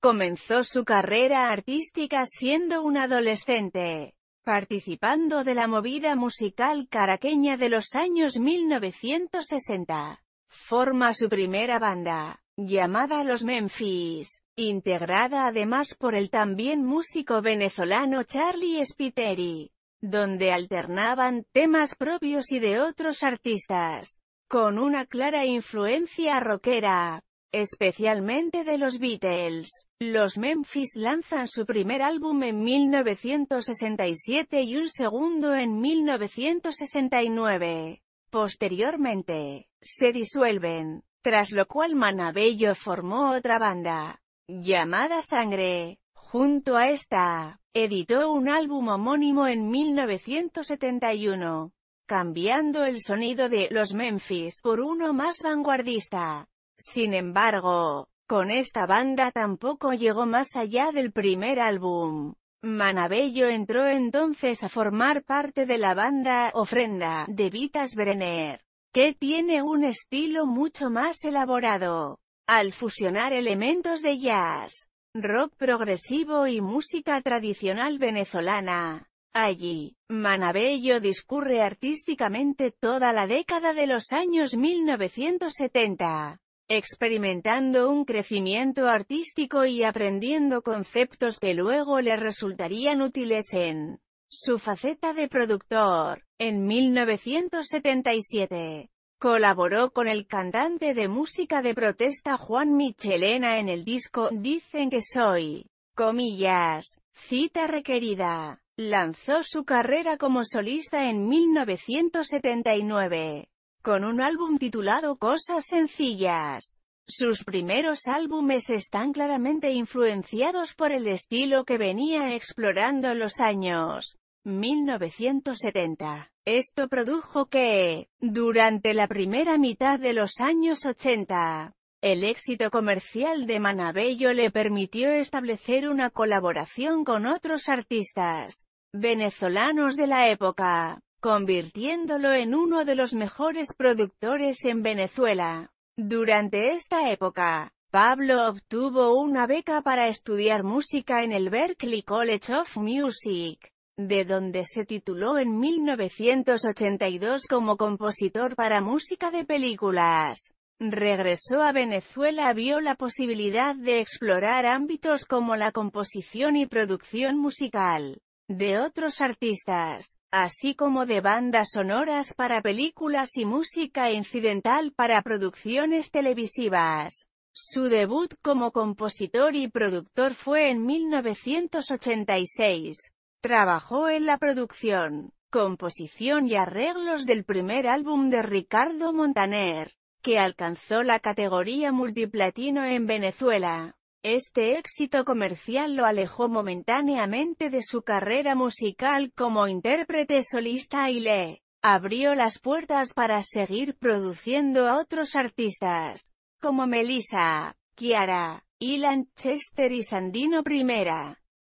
Comenzó su carrera artística siendo un adolescente, participando de la movida musical caraqueña de los años 1960. Forma su primera banda, llamada Los Memphis, integrada además por el también músico venezolano Charlie Spiteri, donde alternaban temas propios y de otros artistas, con una clara influencia rockera especialmente de los Beatles. Los Memphis lanzan su primer álbum en 1967 y un segundo en 1969. Posteriormente, se disuelven, tras lo cual Manabello formó otra banda, llamada Sangre. Junto a esta, editó un álbum homónimo en 1971, cambiando el sonido de «Los Memphis» por uno más vanguardista. Sin embargo, con esta banda tampoco llegó más allá del primer álbum. Manabello entró entonces a formar parte de la banda Ofrenda de Vitas Brenner, que tiene un estilo mucho más elaborado, al fusionar elementos de jazz, rock progresivo y música tradicional venezolana. Allí, Manabello discurre artísticamente toda la década de los años 1970 experimentando un crecimiento artístico y aprendiendo conceptos que luego le resultarían útiles en su faceta de productor. En 1977, colaboró con el cantante de música de protesta Juan Michelena en el disco Dicen que soy, comillas, cita requerida. Lanzó su carrera como solista en 1979 con un álbum titulado Cosas Sencillas. Sus primeros álbumes están claramente influenciados por el estilo que venía explorando los años 1970. Esto produjo que, durante la primera mitad de los años 80, el éxito comercial de Manabello le permitió establecer una colaboración con otros artistas venezolanos de la época convirtiéndolo en uno de los mejores productores en Venezuela. Durante esta época, Pablo obtuvo una beca para estudiar música en el Berklee College of Music, de donde se tituló en 1982 como compositor para música de películas. Regresó a Venezuela vio la posibilidad de explorar ámbitos como la composición y producción musical de otros artistas, así como de bandas sonoras para películas y música incidental para producciones televisivas. Su debut como compositor y productor fue en 1986. Trabajó en la producción, composición y arreglos del primer álbum de Ricardo Montaner, que alcanzó la categoría multiplatino en Venezuela. Este éxito comercial lo alejó momentáneamente de su carrera musical como intérprete solista y le abrió las puertas para seguir produciendo a otros artistas, como Melissa, Kiara, Ilan Chester y Sandino I,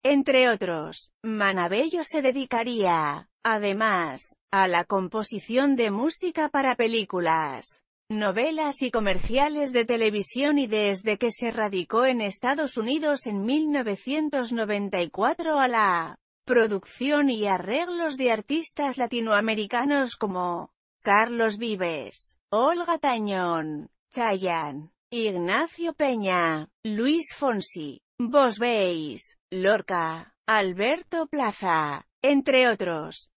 entre otros. Manabello se dedicaría, además, a la composición de música para películas novelas y comerciales de televisión y desde que se radicó en Estados Unidos en 1994 a la producción y arreglos de artistas latinoamericanos como Carlos Vives, Olga Tañón, Chayan, Ignacio Peña, Luis Fonsi, Vos Veis, Lorca, Alberto Plaza, entre otros.